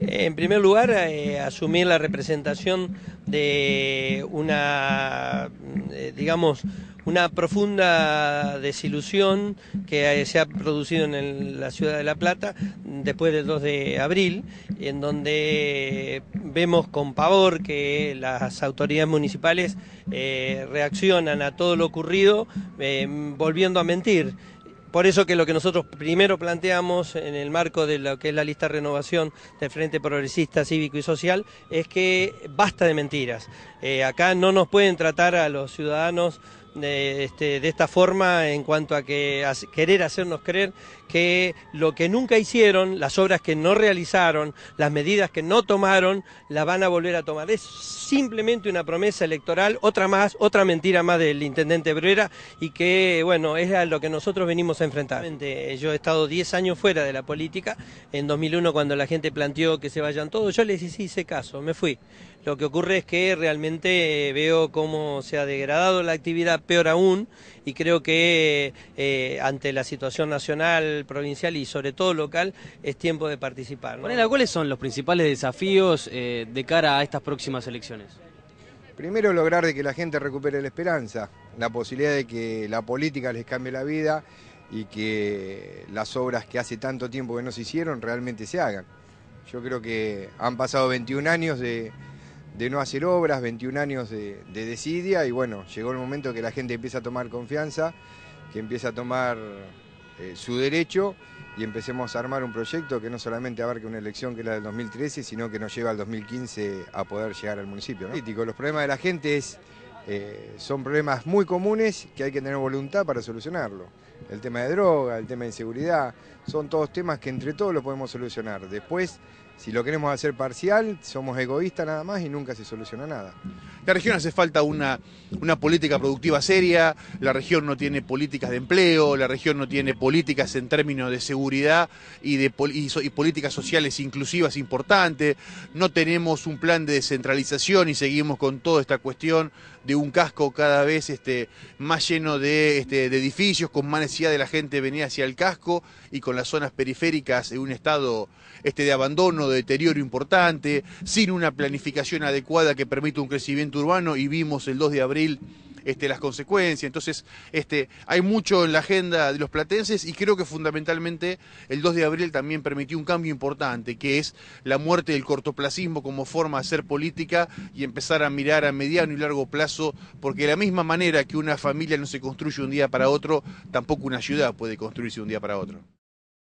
En primer lugar, eh, asumir la representación de una, eh, digamos, una profunda desilusión que eh, se ha producido en la ciudad de La Plata después del 2 de abril, en donde vemos con pavor que las autoridades municipales reaccionan a todo lo ocurrido volviendo a mentir. Por eso que lo que nosotros primero planteamos en el marco de lo que es la lista de renovación del Frente Progresista Cívico y Social es que basta de mentiras. Eh, acá no nos pueden tratar a los ciudadanos este, de, esta forma en cuanto a que querer hacernos creer que lo que nunca hicieron, las obras que no realizaron, las medidas que no tomaron, las van a volver a tomar. Es simplemente una promesa electoral, otra más, otra mentira más del intendente Brera y que, bueno, es a lo que nosotros venimos a enfrentar. Yo he estado 10 años fuera de la política, en 2001 cuando la gente planteó que se vayan todos, yo les hice, hice caso, me fui. Lo que ocurre es que realmente eh, veo cómo se ha degradado la actividad peor aún y creo que eh, ante la situación nacional, provincial y sobre todo local es tiempo de participar. ¿no? ¿cuáles son los principales desafíos eh, de cara a estas próximas elecciones? Primero lograr de que la gente recupere la esperanza, la posibilidad de que la política les cambie la vida y que las obras que hace tanto tiempo que no se hicieron realmente se hagan. Yo creo que han pasado 21 años de, de no hacer obras, 21 años de, desidia y bueno, llegó el momento que la gente empieza a tomar confianza, que empieza a tomar eh, su derecho y empecemos a armar un proyecto que no solamente abarque una elección que era la del 2013, sino que nos lleva al 2015 a poder llegar al municipio. ¿no? Los problemas de la gente es, eh, son problemas muy comunes que hay que tener voluntad para solucionarlo. El tema de droga, el tema de inseguridad, son todos temas que entre todos lo podemos solucionar. Después si lo queremos hacer parcial, somos egoístas nada más y nunca se soluciona nada. La región hace falta una, una política productiva seria, la región no tiene políticas de empleo, la región no tiene políticas en términos de seguridad y, de, políticas sociales inclusivas importantes, no tenemos un plan de descentralización y seguimos con toda esta cuestión de un casco cada vez este, más lleno de, este, edificios, con más necesidad de la gente venir hacia el casco y con las zonas periféricas en un estado este, de abandono deterioro importante, sin una planificación adecuada que permita un crecimiento urbano y vimos el 2 de abril este, las consecuencias. Entonces, este, hay mucho en la agenda de los platenses y creo que fundamentalmente el 2 de abril también permitió un cambio importante, que es la muerte del cortoplacismo como forma de hacer política y empezar a mirar a mediano y largo plazo, porque de la misma manera que una familia no se construye un día para otro, tampoco una ciudad puede construirse un día para otro.